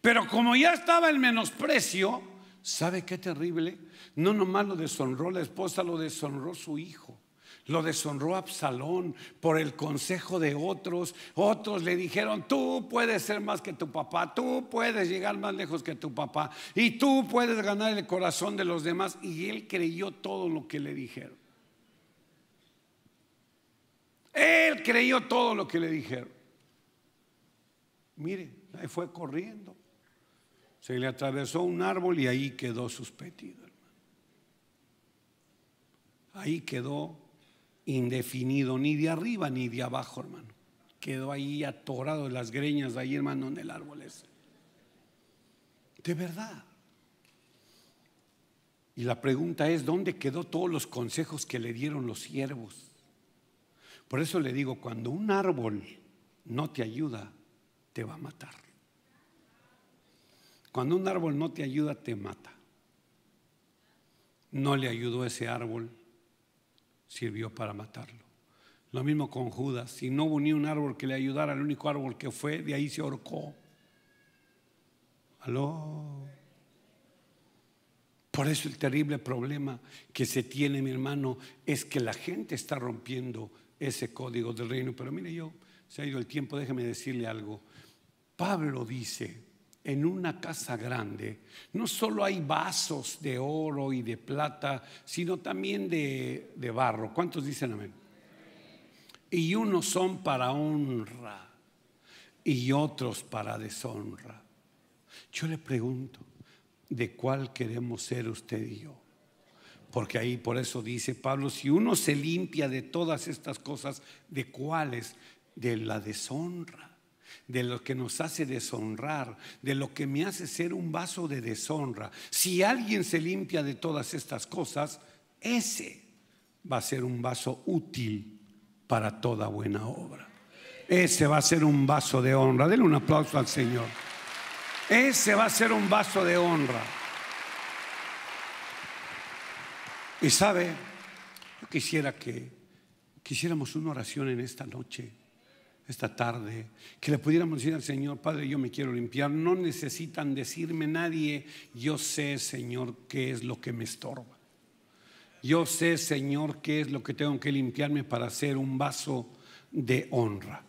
Pero como ya estaba el menosprecio, ¿Sabe qué terrible? No nomás lo deshonró la esposa, lo deshonró su hijo. Lo deshonró Absalón por el consejo de otros. Otros le dijeron, tú puedes ser más que tu papá, tú puedes llegar más lejos que tu papá y tú puedes ganar el corazón de los demás. Y él creyó todo lo que le dijeron. Él creyó todo lo que le dijeron. Mire, ahí fue corriendo. Se le atravesó un árbol y ahí quedó suspendido. Hermano. Ahí quedó indefinido, ni de arriba ni de abajo, hermano. Quedó ahí atorado en las greñas de ahí, hermano, en el árbol ese. De verdad. Y la pregunta es, ¿dónde quedó todos los consejos que le dieron los siervos? Por eso le digo, cuando un árbol no te ayuda, te va a matar. Cuando un árbol no te ayuda, te mata. No le ayudó ese árbol, sirvió para matarlo. Lo mismo con Judas. Si no hubo ni un árbol que le ayudara, el único árbol que fue, de ahí se ahorcó. Aló. Por eso el terrible problema que se tiene, mi hermano, es que la gente está rompiendo ese código del reino. Pero mire, yo se ha ido el tiempo, déjeme decirle algo. Pablo dice, en una casa grande, no solo hay vasos de oro y de plata, sino también de, de barro. ¿Cuántos dicen amén? Y unos son para honra y otros para deshonra. Yo le pregunto, ¿de cuál queremos ser usted y yo? Porque ahí por eso dice Pablo, si uno se limpia de todas estas cosas, ¿de cuáles? De la deshonra de lo que nos hace deshonrar, de lo que me hace ser un vaso de deshonra. Si alguien se limpia de todas estas cosas, ese va a ser un vaso útil para toda buena obra. Ese va a ser un vaso de honra. Denle un aplauso al Señor. Ese va a ser un vaso de honra. Y sabe, yo quisiera que quisiéramos una oración en esta noche esta tarde, que le pudiéramos decir al Señor, Padre, yo me quiero limpiar. No necesitan decirme nadie, yo sé, Señor, qué es lo que me estorba. Yo sé, Señor, qué es lo que tengo que limpiarme para ser un vaso de honra.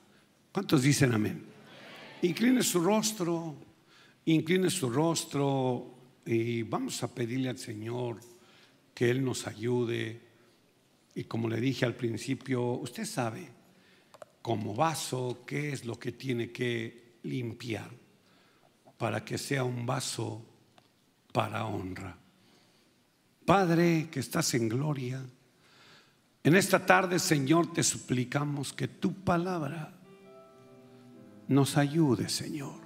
¿Cuántos dicen amén? Incline su rostro, incline su rostro y vamos a pedirle al Señor que Él nos ayude. Y como le dije al principio, usted sabe, como vaso, qué es lo que tiene que limpiar para que sea un vaso para honra. Padre que estás en gloria, en esta tarde, Señor, te suplicamos que tu palabra nos ayude, Señor.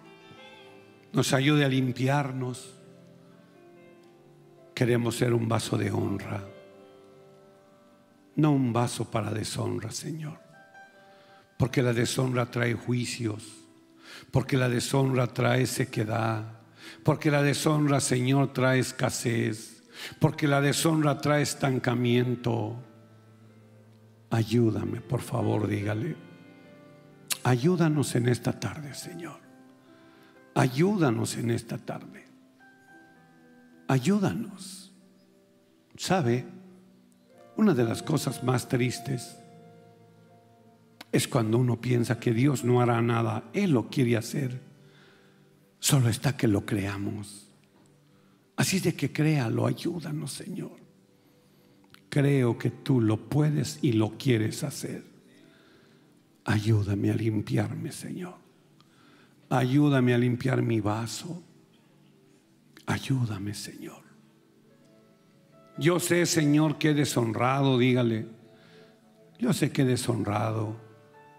Nos ayude a limpiarnos. Queremos ser un vaso de honra, no un vaso para deshonra, Señor porque la deshonra trae juicios, porque la deshonra trae sequedad, porque la deshonra, Señor, trae escasez, porque la deshonra trae estancamiento. Ayúdame, por favor, dígale. Ayúdanos en esta tarde, Señor. Ayúdanos en esta tarde. Ayúdanos. ¿Sabe? Una de las cosas más tristes es cuando uno piensa que Dios no hará nada. Él lo quiere hacer. Solo está que lo creamos. Así es de que créalo, ayúdanos, Señor. Creo que tú lo puedes y lo quieres hacer. Ayúdame a limpiarme, Señor. Ayúdame a limpiar mi vaso. Ayúdame, Señor. Yo sé, Señor, que he deshonrado, dígale. Yo sé que he deshonrado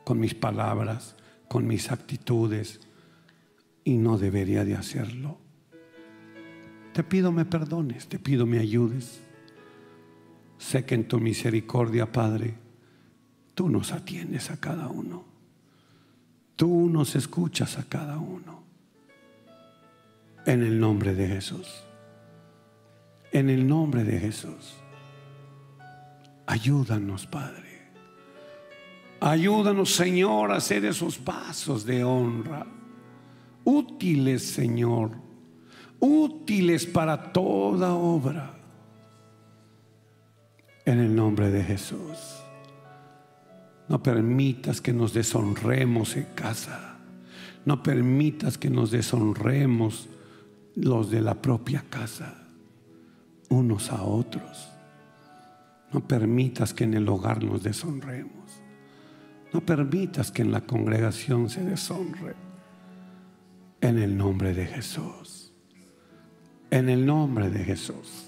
con mis palabras, con mis actitudes, y no debería de hacerlo. Te pido me perdones, te pido me ayudes. Sé que en tu misericordia, Padre, tú nos atiendes a cada uno. Tú nos escuchas a cada uno. En el nombre de Jesús. En el nombre de Jesús. Ayúdanos, Padre. Ayúdanos, Señor, a hacer esos pasos de honra, útiles, Señor, útiles para toda obra. En el nombre de Jesús, no permitas que nos deshonremos en casa, no permitas que nos deshonremos los de la propia casa, unos a otros. No permitas que en el hogar nos deshonremos. No permitas que en la congregación se deshonre. En el nombre de Jesús. En el nombre de Jesús.